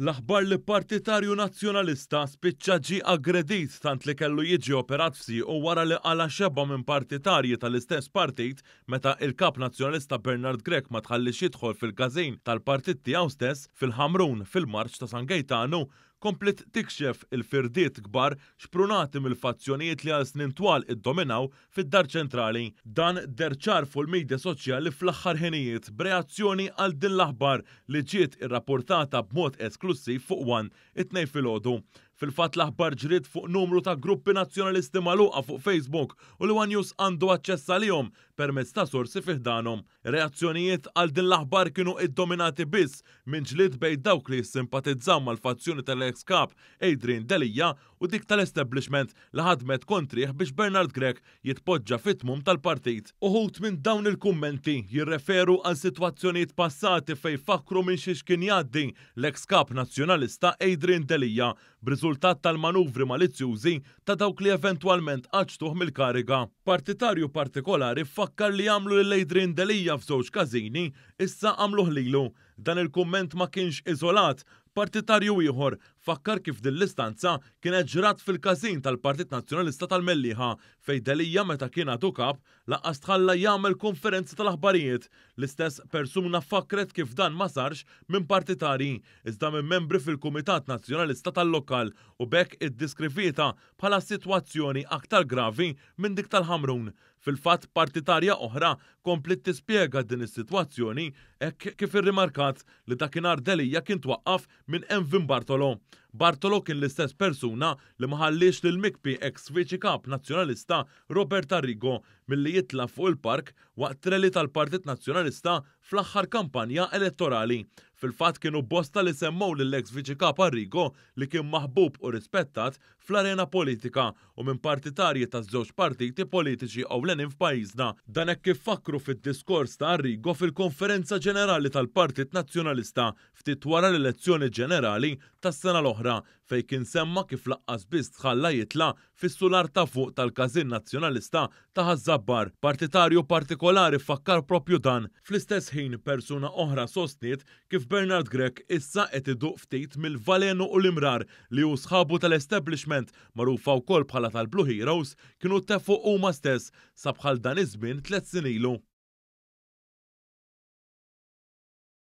L-aħbar li partitarju nazjonalista spiċċa aggredit tant li kellu jiġi operat fsi u wara li għala xebba minn partitarji tal-istess partit meta il-kap nazjonalista Bernard Grek ma tħallix jidħol fil-gazin tal-partit tiegħu stess fil-ħamrun fil-Marċ ta' San Gejtanu komplet tikxef il-firdiet kbar xprunati mill-fazzjonijiet li għal snin twal id-dominaw fid-dar ċentrali. Dan derċar fuq il-medja soċjali fl-aħħar ħinijiet b'reazzjoni għal din l-aħbar li ġiet irrapportata b'mod esklusiv fuq wan it-nej fil-ħodu. Fil-fat l-aħbar ġrid fuq numru ta' gruppi nazzjonalisti maluqa fuq Facebook u l News għandu aċċess għalihom permezz ta' sorsi fiħdanom. Reazzjonijiet għal din l-aħbar kienu iddominati biss minn ġlid bejn dawk li jissimpatizzaw mal-fazzjoni tal-ex-kap Adrian Delija u dik tal-establishment li ħadmet kontriħ biex Bernard Grek jitpoġġa fitmum tal-partit. Uħut minn dawn il-kummenti jirreferu għal situazzjoniet passati fej fakru minn xiex kien jaddi l-ex-kap nazjonalista Adrian Delija b'riżultat tal-manuvri malizzjużi ta' dawk li eventualment għaċtuħ mill-kariga. Partitarju partikolari fakkar li għamlu l-Adrian Delija f'żewġ kazini issa għamluħ lilu dan il-komment ma kienx iżolat Partitarju ieħor fakkar kif din l-istanza kienet ġrat fil-kazin tal-Partit Nazzjonalista tal-Melliħa fej Delija meta kien għadu kap laqqas tħalla jagħmel konferenzi tal-aħbarijiet. L-istess persuna fakret kif dan ma sarx minn partitari iżda minn membri fil-Kumitat Nazzjonalista tal-Lokal u bekk id-diskrivita bħala sitwazzjoni aktar gravi minn dik tal-Ħamrun. Fil-fatt partitarja oħra komplit tispjega din is-sitwazzjoni hekk kif irrimarkat li dakinhar Delija kien twaqqaf minn Envin Bartolom Bartolo kien l-istess persuna li maħallix l mikpi ex viċi kap nazzjonalista Robert Arrigo milli jitla fuq il-park waqt trelli tal-Partit Nazzjonalista fl-aħħar kampanja elettorali. Fil-fat kienu bosta li semmow l-ex viċi kap Arrigo li kien maħbub u rispettat fl-arena politika u minn partitarji ta' żewġ partiti politiċi u l-enin f'pajizna. Dan hekk kif fakru fid-diskors ta' Arrigo fil-konferenza ġenerali tal-Partit Nazzjonalista ftit wara l-elezzjoni ġenerali tas-sena l-oħra oħra fej kien semma kif laqqas biss tħalla jitla fis-sular ta' fuq tal-Kazin Nazzjonalista ta' Ħażabbar partitarju partikolari fakkar propju dan. Fl-istess ħin persuna oħra sostniet kif Bernard Grek issa qed iduq ftit mill-Valenu u l-Imrar li hu sħabu tal-establishment magħrufa wkoll bħala tal-Blue Heroes kienu tefu huma stess sabħal dan iż-żmien tliet sinilu.